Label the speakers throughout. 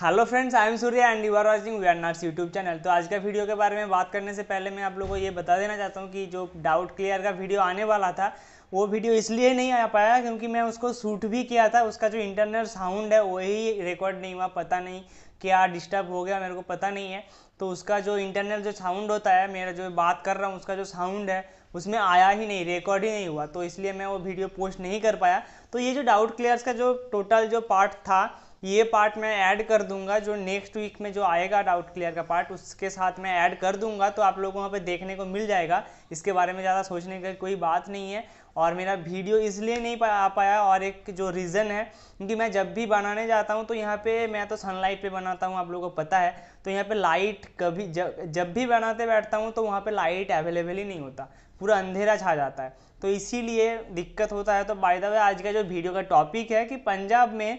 Speaker 1: hello friends I am Surya and you are watching we are nurse YouTube channel तो आज का video के बारे में बात करने से पहले मैं आप लोगों को ये बता देना चाहता हूँ कि जो डाउट क्लियर का वीडियो आने वाला था वो वीडियो इसलिए नहीं आ पाया क्योंकि मैं उसको शूट भी किया था उसका जो इंटरनल साउंड है वही रिकॉर्ड नहीं हुआ पता नहीं क्या डिस्टर्ब हो गया मेरे को पता नहीं है तो उसका जो इंटरनल जो साउंड होता है मेरा जो बात कर रहा हूँ उसका जो साउंड है उसमें आया ही नहीं रिकॉर्ड ही नहीं हुआ तो इसलिए मैं वो वीडियो पोस्ट नहीं कर पाया तो ये जो डाउट क्लियर्स का जो टोटल जो पार्ट था ये पार्ट मैं ऐड कर दूंगा जो नेक्स्ट वीक में जो आएगा डाउट क्लियर का पार्ट उसके साथ मैं ऐड कर दूंगा तो आप लोगों को वहाँ पर देखने को मिल जाएगा इसके बारे में ज़्यादा सोचने की कोई बात नहीं है और मेरा वीडियो इसलिए नहीं आ पाया और एक जो रीज़न है क्योंकि मैं जब भी बनाने जाता हूँ तो यहाँ पे मैं तो सनलाइट पे बनाता हूँ आप लोगों को पता है तो यहाँ पे लाइट कभी जब जब भी बनाते बैठता हूँ तो वहाँ पे लाइट अवेलेबल ही नहीं होता पूरा अंधेरा छा जाता है तो इसीलिए दिक्कत होता है तो बाय द वे आज का जो वीडियो का टॉपिक है कि पंजाब में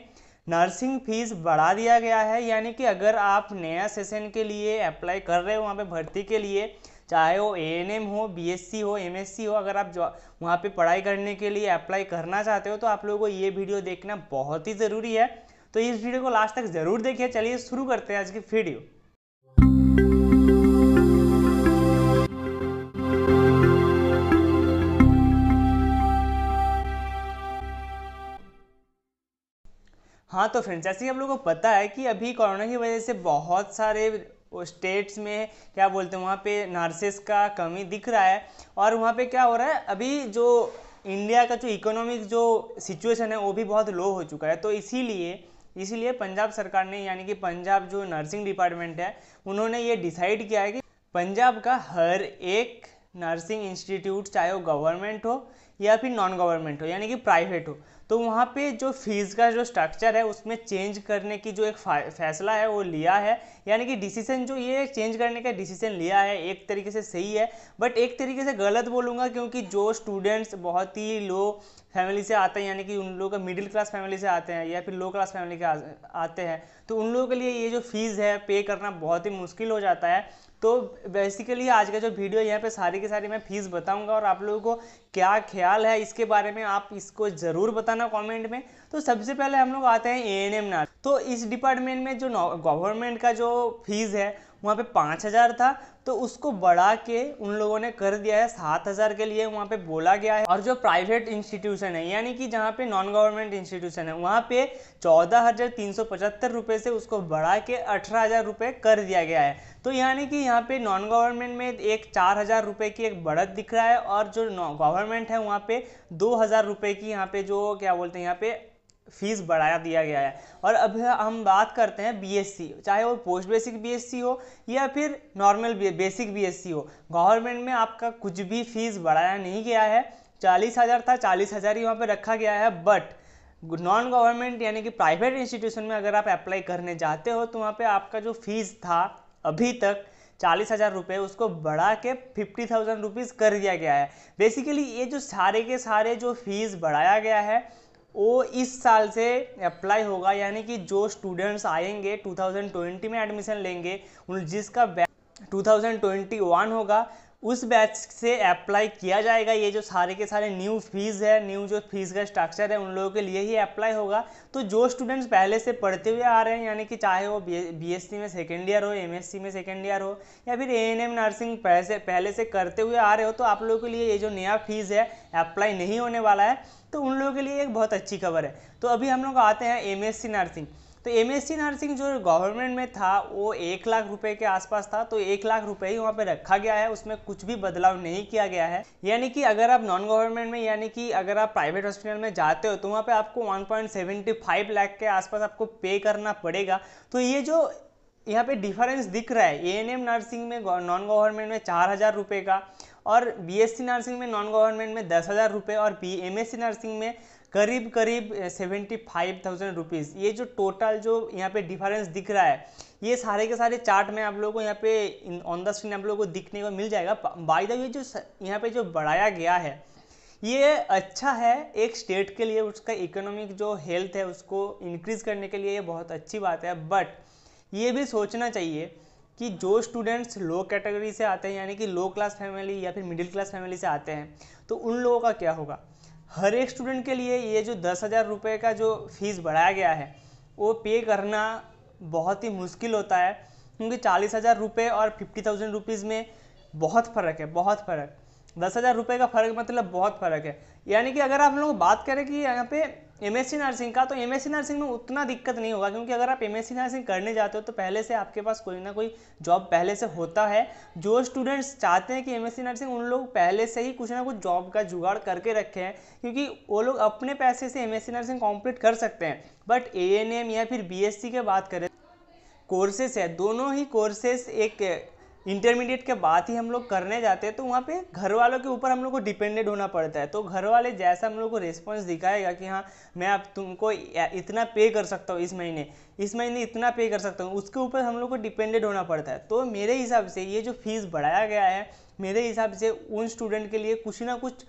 Speaker 1: नर्सिंग फीस बढ़ा दिया गया है यानी कि अगर आप नया सेशन के लिए अप्लाई कर रहे हो वहाँ पे भर्ती के लिए चाहे वो ए हो बी हो एम हो अगर आप वहाँ पे पढ़ाई करने के लिए अप्लाई करना चाहते हो तो आप लोगों को ये वीडियो देखना बहुत ही ज़रूरी है तो इस वीडियो को लास्ट तक ज़रूर देखिए चलिए शुरू करते हैं आज की वीडियो हाँ तो फ्रेंड्स जैसे कि हम लोग को पता है कि अभी कोरोना की वजह से बहुत सारे स्टेट्स में क्या बोलते हैं वहाँ पे नर्सेस का कमी दिख रहा है और वहाँ पे क्या हो रहा है अभी जो इंडिया का जो इकोनॉमिक जो सिचुएशन है वो भी बहुत लो हो चुका है तो इसीलिए इसीलिए पंजाब सरकार ने यानी कि पंजाब जो नर्सिंग डिपार्टमेंट है उन्होंने ये डिसाइड किया है कि पंजाब का हर एक नर्सिंग इंस्टीट्यूट चाहे वो गवर्नमेंट हो या फिर नॉन गवर्नमेंट हो यानी कि प्राइवेट हो तो वहाँ पे जो फीस का जो स्ट्रक्चर है उसमें चेंज करने की जो एक फैसला है वो लिया है यानी कि डिसीजन जो ये चेंज करने का डिसीजन लिया है एक तरीके से सही है बट एक तरीके से गलत बोलूँगा क्योंकि जो स्टूडेंट्स बहुत ही लो फैमिली से आते हैं यानी कि उन लोग का मिडिल क्लास फैमिली से आते हैं या फिर लो क्लास फैमिली के आते हैं तो उन लोगों के लिए ये जो फीस है पे करना बहुत ही मुश्किल हो जाता है तो बेसिकली आज का जो वीडियो यहाँ पे सारी की सारी मैं फीस बताऊँगा और आप लोगों को क्या ख्याल ख्याल है इसके बारे में आप इसको ज़रूर बताना कमेंट में तो सबसे पहले हम लोग आते हैं ए एन एम नार तो इस डिपार्टमेंट में जो गवर्नमेंट का जो फीस है वहाँ पे पाँच हज़ार था तो उसको बढ़ा के उन लोगों ने कर दिया है सात हज़ार के लिए वहाँ पे बोला गया है और जो प्राइवेट इंस्टीट्यूशन है यानी कि जहाँ पे नॉन गवर्नमेंट इंस्टीट्यूशन है वहाँ पे चौदह हज़ार तीन सौ पचहत्तर रुपये से उसको बढ़ा के अठारह हज़ार रुपये कर दिया गया है तो यानी कि यहाँ पे नॉन गवर्नमेंट में एक चार हज़ार रुपये की एक बढ़त दिख रहा है और जो गवर्नमेंट है वहाँ पे दो हज़ार रुपये की यहाँ पे जो क्या बोलते हैं यहाँ पे फीस बढ़ाया दिया गया है और अब हम बात करते हैं बीएससी चाहे वो पोस्ट बेसिक बीएससी हो या फिर नॉर्मल बेसिक बीएससी हो गवर्नमेंट में आपका कुछ भी फीस बढ़ाया नहीं गया है चालीस हज़ार था चालीस हज़ार ही वहाँ पर रखा गया है बट नॉन गवर्नमेंट यानी कि प्राइवेट इंस्टीट्यूशन में अगर आप अप्लाई करने जाते हो तो वहाँ पर आपका जो फीस था अभी तक चालीस हज़ार रुपये उसको बढ़ा के फिफ्टी थाउजेंड रुपीज़ कर दिया गया है बेसिकली ये जो सारे के सारे जो फीस बढ़ाया गया है वो इस साल से अप्लाई होगा यानी कि जो स्टूडेंट्स आएंगे 2020 में एडमिशन लेंगे उन जिसका 2021 होगा उस बैच से अप्लाई किया जाएगा ये जो सारे के सारे न्यू फीस है न्यू जो फीस का स्ट्रक्चर है उन लोगों के लिए ही अप्लाई होगा तो जो स्टूडेंट्स पहले से पढ़ते हुए आ रहे हैं यानी कि चाहे वो बीएससी में सेकेंड ईयर हो एमएससी में सेकेंड ईयर हो या फिर एएनएम नर्सिंग पहले पहले से करते हुए आ रहे हो तो आप लोगों के लिए ये जो नया फीस है अप्लाई नहीं होने वाला है तो उन लोगों के लिए एक बहुत अच्छी खबर है तो अभी हम लोग आते हैं एमएससी नर्सिंग तो एम एस नर्सिंग जो गवर्नमेंट में था वो एक लाख रुपए के आसपास था तो एक लाख रुपए ही वहाँ पे रखा गया है उसमें कुछ भी बदलाव नहीं किया गया है यानी कि अगर आप नॉन गवर्नमेंट में यानी कि अगर आप प्राइवेट हॉस्पिटल में जाते हो तो वहाँ पे आपको 1.75 लाख के आसपास आपको पे करना पड़ेगा तो ये जो यहाँ पे डिफरेंस दिख रहा है ए नर्सिंग में नॉन गवर्नमेंट में चार हज़ार रुपये का और बीएससी नर्सिंग में नॉन गवर्नमेंट में दस हज़ार रुपये और बी सी नर्सिंग में करीब करीब सेवेंटी फाइव थाउजेंड रुपीज़ ये जो टोटल जो यहाँ पे डिफरेंस दिख रहा है ये सारे के सारे चार्ट में आप लोगों को यहाँ पे ऑन द स्क्रीन आप लोगों को दिखने को मिल जाएगा बाई द वे जो यहाँ पे जो बढ़ाया गया है ये अच्छा है एक स्टेट के लिए उसका इकोनॉमिक जो हेल्थ है उसको इंक्रीज़ करने के लिए ये बहुत अच्छी बात है बट ये भी सोचना चाहिए कि जो स्टूडेंट्स लो कैटेगरी से आते हैं यानी कि लो क्लास फैमिली या फिर मिडिल क्लास फैमिली से आते हैं तो उन लोगों का क्या होगा हर एक स्टूडेंट के लिए ये जो दस हज़ार रुपये का जो फीस बढ़ाया गया है वो पे करना बहुत ही मुश्किल होता है क्योंकि चालीस हज़ार रुपये और फिफ्टी थाउजेंड रुपीज़ में बहुत फ़र्क है बहुत फ़र्क दस हज़ार रुपये का फ़र्क मतलब बहुत फ़र्क है यानी कि अगर आप लोग बात करें कि यहाँ पे एम एस सी नर्सिंग का तो एम एस सी नर्सिंग में उतना दिक्कत नहीं होगा क्योंकि अगर आप एम एस सी नर्सिंग करने जाते हो तो पहले से आपके पास कोई ना कोई जॉब पहले से होता है जो स्टूडेंट्स चाहते हैं कि एम एस सी नर्सिंग उन लोग पहले से ही कुछ ना कुछ जॉब का जुगाड़ करके रखे हैं क्योंकि वो लोग अपने पैसे से M S C nursing complete कर सकते हैं बट ए एन एम या फिर बी एस सी के बात करें कोर्सेस है दोनों ही कोर्सेस एक इंटरमीडिएट के बाद ही हम लोग करने जाते हैं तो वहाँ पे घर वालों के ऊपर हम लोग को डिपेंडेंट होना पड़ता है तो घर वाले जैसा हम लोग को रिस्पॉन्स दिखाएगा कि हाँ मैं आप तुमको इतना पे कर सकता हूँ इस महीने इस महीने इतना पे कर सकता हूँ उसके ऊपर हम लोग को डिपेंडेंट होना पड़ता है तो मेरे हिसाब से ये जो फीस बढ़ाया गया है मेरे हिसाब से उन स्टूडेंट के लिए कुछ ना कुछ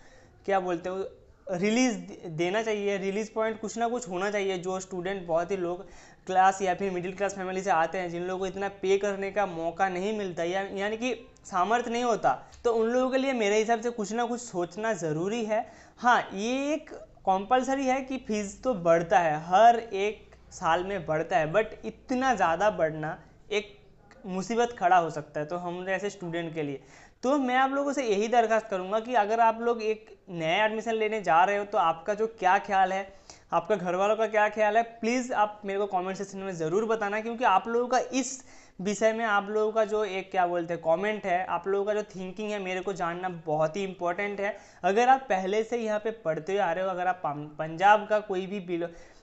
Speaker 1: क्या बोलते हैं रिलीज़ देना चाहिए रिलीज़ पॉइंट कुछ ना कुछ होना चाहिए जो स्टूडेंट बहुत ही लोग क्लास या फिर मिडिल क्लास फैमिली से आते हैं जिन लोगों को इतना पे करने का मौका नहीं मिलता या यानी कि सामर्थ्य नहीं होता तो उन लोगों के लिए मेरे हिसाब से कुछ ना कुछ सोचना ज़रूरी है हाँ ये एक कॉम्पल्सरी है कि फीस तो बढ़ता है हर एक साल में बढ़ता है बट इतना ज़्यादा बढ़ना एक मुसीबत खड़ा हो सकता है तो हम ऐसे स्टूडेंट के लिए तो मैं आप लोगों से यही दरखास्त करूँगा कि अगर आप लोग एक नया एडमिशन लेने जा रहे हो तो आपका जो क्या ख्याल है आपका घर वालों का क्या ख्याल है प्लीज़ आप मेरे को कमेंट सेक्शन में ज़रूर बताना क्योंकि आप लोगों का इस विषय में आप लोगों का जो एक क्या बोलते हैं कमेंट है आप लोगों का जो थिंकिंग है मेरे को जानना बहुत ही इंपॉर्टेंट है अगर आप पहले से यहाँ पे पढ़ते हुए आ रहे हो अगर आप पंजाब का कोई भी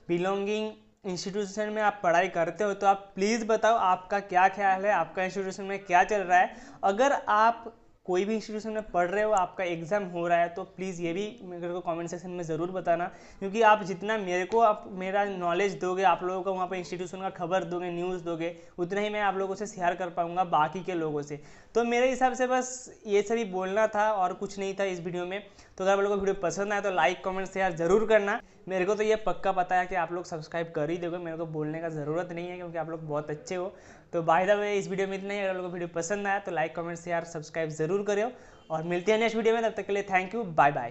Speaker 1: बिलोंगिंग इंस्टीट्यूशन में आप पढ़ाई करते हो तो आप प्लीज़ बताओ आपका क्या ख्याल है आपका इंस्टीट्यूशन में क्या चल रहा है अगर आप कोई भी इंस्टीट्यूशन में पढ़ रहे हो आपका एग्ज़ाम हो रहा है तो प्लीज़ ये भी मेरे को कमेंट सेक्शन में ज़रूर बताना क्योंकि आप जितना मेरे को आप मेरा नॉलेज दोगे आप लोगों को वहाँ पर इंस्टीट्यूशन का खबर दोगे न्यूज़ दोगे उतना ही मैं आप लोगों से शेयर कर पाऊँगा बाकी के लोगों से तो मेरे हिसाब से बस ये सभी बोलना था और कुछ नहीं था इस वीडियो में तो अगर आप लोगों को वीडियो पसंद आए तो लाइक कमेंट शेयर ज़रूर करना मेरे को तो ये पक्का पता है कि आप लोग सब्सक्राइब कर ही दोगे मेरे को बोलने का ज़रूरत नहीं है क्योंकि आप लोग बहुत अच्छे हो तो बाय द वे इस वीडियो में इतना ही अगर आप लोगों को वीडियो पसंद आया तो लाइक कमेंट शेयर सब्सक्राइब जरूर जरूर करें और मिलते हैं नेक्स्ट वीडियो में तब तक के लिए थैंक यू बाय बाय